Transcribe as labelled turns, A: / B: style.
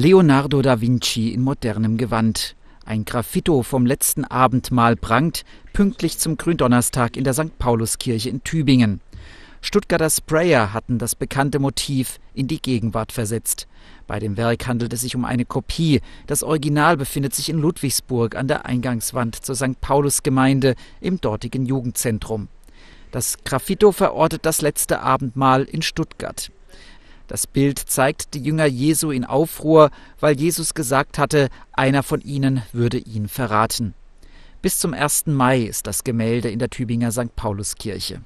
A: Leonardo da Vinci in modernem Gewand. Ein Graffito vom letzten Abendmahl prangt, pünktlich zum Gründonnerstag in der St. Pauluskirche in Tübingen. Stuttgarter Sprayer hatten das bekannte Motiv in die Gegenwart versetzt. Bei dem Werk handelt es sich um eine Kopie. Das Original befindet sich in Ludwigsburg an der Eingangswand zur St. Paulusgemeinde im dortigen Jugendzentrum. Das Graffito verortet das letzte Abendmahl in Stuttgart. Das Bild zeigt die Jünger Jesu in Aufruhr, weil Jesus gesagt hatte, einer von ihnen würde ihn verraten. Bis zum 1. Mai ist das Gemälde in der Tübinger St. Pauluskirche.